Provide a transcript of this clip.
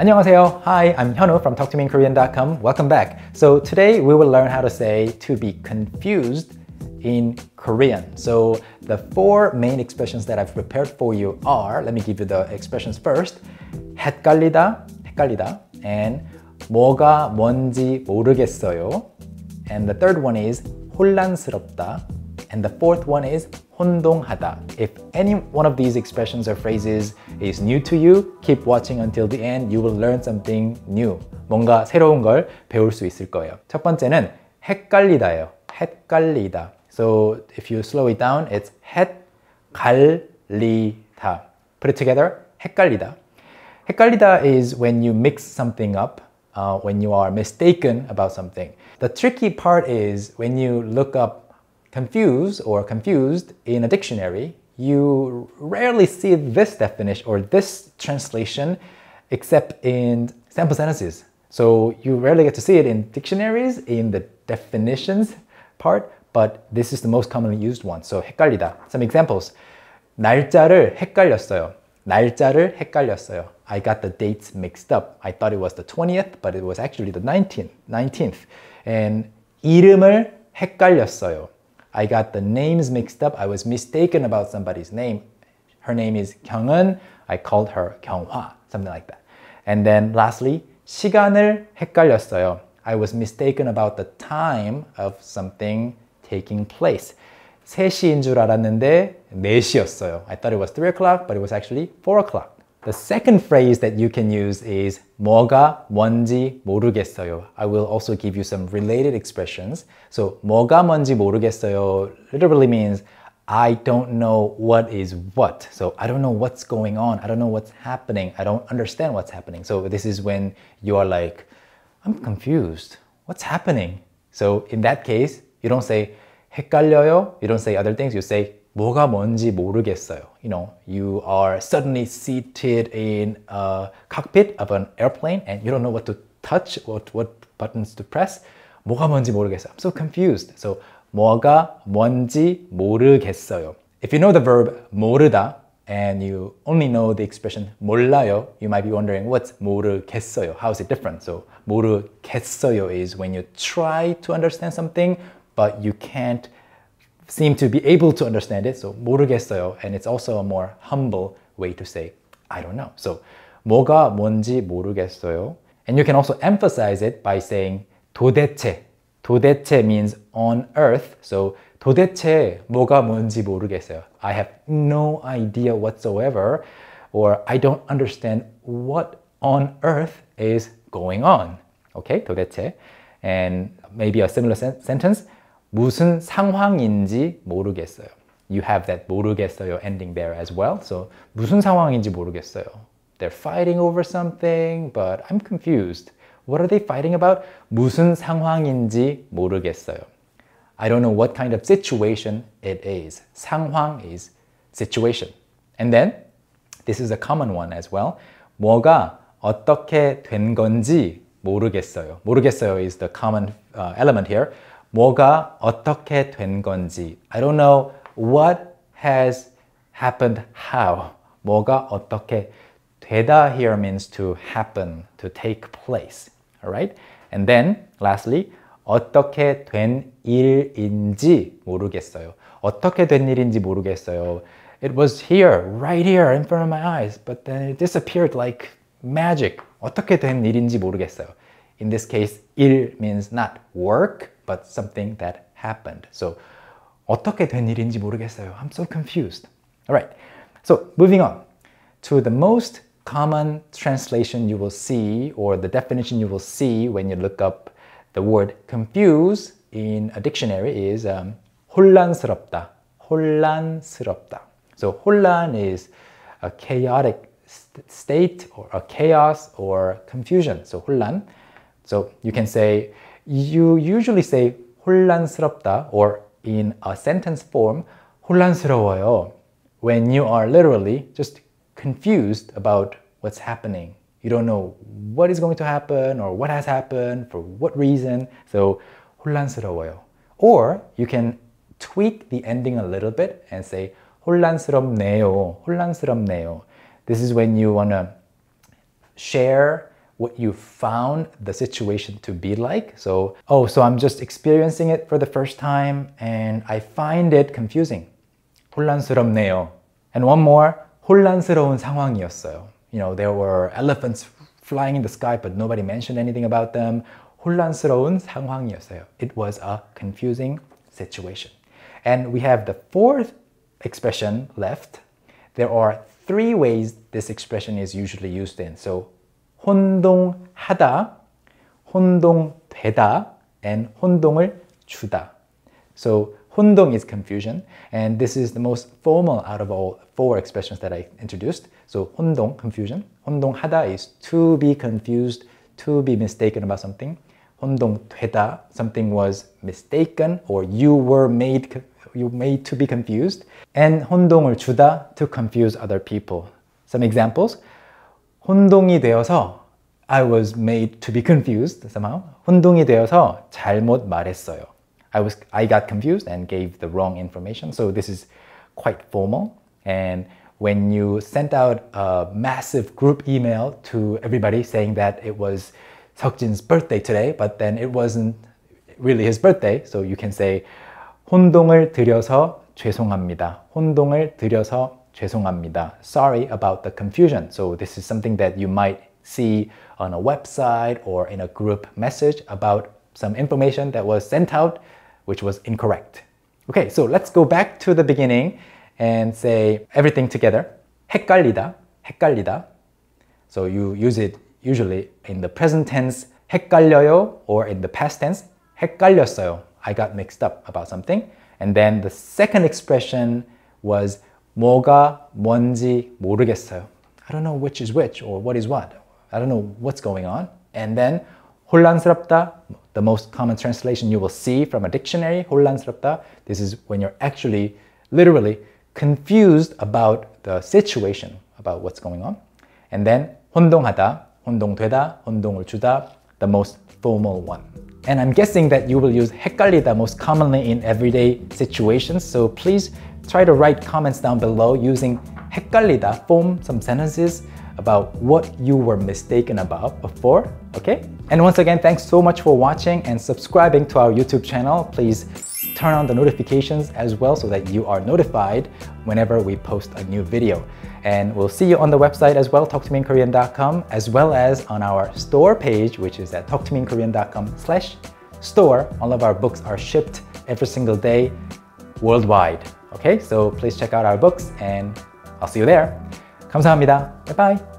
안녕하세요. Hi, I'm Hyunwoo from talktomeinkorean.com. Welcome back. So today we will learn how to say to be confused in Korean. So the four main expressions that I've prepared for you are, let me give you the expressions first. 헷갈리다, 헷갈리다, and 뭐가 뭔지 모르겠어요. And the third one is 혼란스럽다, and the fourth one is 혼동하다. Hata. If any one of these expressions or phrases is new to you, keep watching until the end. You will learn something new. 뭔가 새로운 걸 배울 수 있을 거예요. 첫 번째는 헷갈리다예요. 헷갈리다. So if you slow it down, it's 헷갈리다. Put it together, 헷갈리다. 헷갈리다 is when you mix something up, uh, when you are mistaken about something. The tricky part is when you look up confuse or confused in a dictionary, you rarely see this definition or this translation except in sample sentences. So you rarely get to see it in dictionaries, in the definitions part, but this is the most commonly used one. So 헷갈리다. Some examples. 날짜를 헷갈렸어요. 날짜를 헷갈렸어요. I got the dates mixed up. I thought it was the 20th, but it was actually the 19th. 19th. And 이름을 헷갈렸어요. I got the names mixed up. I was mistaken about somebody's name. Her name is Kyung은. I called her Kyunghwa, something like that. And then lastly, 시간을 헷갈렸어요. I was mistaken about the time of something taking place. 3시인 줄 알았는데 4시였어요. I thought it was 3 o'clock, but it was actually 4 o'clock. The second phrase that you can use is 뭐가 뭔지 모르겠어요. I will also give you some related expressions. So 뭐가 뭔지 모르겠어요 literally means I don't know what is what. So I don't know what's going on. I don't know what's happening. I don't understand what's happening. So this is when you are like, I'm confused. What's happening? So in that case, you don't say 헷갈려요. You don't say other things. You say 뭐가 뭔지 모르겠어요. You know, you are suddenly seated in a cockpit of an airplane and you don't know what to touch, what, what buttons to press. 뭐가 뭔지 모르겠어요. I'm so confused. So, 뭐가 뭔지 모르겠어요. If you know the verb 모르다 and you only know the expression 몰라요, you might be wondering what's 모르겠어요? How is it different? So, 모르겠어요 is when you try to understand something but you can't seem to be able to understand it. So 모르겠어요. And it's also a more humble way to say I don't know. So 뭐가 뭔지 모르겠어요. And you can also emphasize it by saying 도대체. 도대체 means on earth. So 도대체 뭐가 뭔지 모르겠어요. I have no idea whatsoever or I don't understand what on earth is going on. Okay, 도대체. And maybe a similar sen- sentence. 무슨 상황인지 모르겠어요. You have that 모르겠어요 ending there as well. So 무슨 상황인지 모르겠어요. They're fighting over something, but I'm confused. What are they fighting about? 무슨 상황인지 모르겠어요. I don't know what kind of situation it is. 상황 is situation. And then this is a common one as well. 뭐가 어떻게 된 건지 모르겠어요. 모르겠어요 is the common uh, element here. 뭐가 어떻게 된 건지 I don't know what has happened how 뭐가 어떻게 되다 here means to happen, to take place. Alright? And then lastly, 어떻게 된 일인지 모르겠어요. 어떻게 된 일인지 모르겠어요. It was here, right here in front of my eyes, but then it disappeared like magic. 어떻게 된 일인지 모르겠어요. In this case, 일 means not work, but something that happened. So 어떻게 된 일인지 모르겠어요. I'm so confused. All right. So moving on to the most common translation you will see or the definition you will see when you look up the word confuse in a dictionary is um, 혼란스럽다. 혼란스럽다. So 혼란 is a chaotic st state or a chaos or confusion. So 혼란. So you can say you usually say 혼란스럽다 or in a sentence form 혼란스러워요 when you are literally just confused about what's happening. You don't know what is going to happen or what has happened for what reason. So 혼란스러워요. Or you can tweak the ending a little bit and say 혼란스럽네요. 혼란스럽네요. This is when you want to share what you found the situation to be like. So, oh, so I'm just experiencing it for the first time and I find it confusing. 혼란스럽네요. And one more, 혼란스러운 상황이었어요. You know, there were elephants flying in the sky but nobody mentioned anything about them. 혼란스러운 상황이었어요. It was a confusing situation. And we have the fourth expression left. There are three ways this expression is usually used in. So 혼동하다, 혼동되다, and 혼동을 주다. So 혼동 is confusion, and this is the most formal out of all four expressions that I introduced. So 혼동, confusion. 혼동하다 is to be confused, to be mistaken about something. 혼동되다, something was mistaken or you were made you made to be confused. And 혼동을 주다, to confuse other people. Some examples. 혼동이 되어서 I was made to be confused somehow. 혼동이 되어서 잘못 말했어요. I was I got confused and gave the wrong information. So this is quite formal. And when you sent out a massive group email to everybody saying that it was Seokjin's birthday today, but then it wasn't really his birthday, so you can say 혼동을 드려서 죄송합니다. 혼동을 드려서 죄송합니다. Sorry about the confusion. So this is something that you might see on a website or in a group message about some information that was sent out which was incorrect. Okay, so let's go back to the beginning and say everything together. 헷갈리다, 헷갈리다. So you use it usually in the present tense 헷갈려요 or in the past tense 헷갈렸어요. I got mixed up about something. And then the second expression was 뭐가 뭔지 모르겠어요. I don't know which is which or what is what. I don't know what's going on. And then 혼란스럽다. The most common translation you will see from a dictionary, 혼란스럽다. This is when you're actually literally confused about the situation, about what's going on. And then 혼동하다, 혼동되다, 혼동을 주다. The most formal one. And I'm guessing that you will use 헷갈리다 most commonly in everyday situations. So please Try to write comments down below using 헷갈리다, form some sentences about what you were mistaken about before, okay? And once again, thanks so much for watching and subscribing to our YouTube channel. Please turn on the notifications as well so that you are notified whenever we post a new video. And we'll see you on the website as well, talktomeinkorean.com, as well as on our store page, which is at talktomeinkorean.com slash store. All of our books are shipped every single day worldwide. Okay, so please check out our books and I'll see you there. 감사합니다. Bye bye.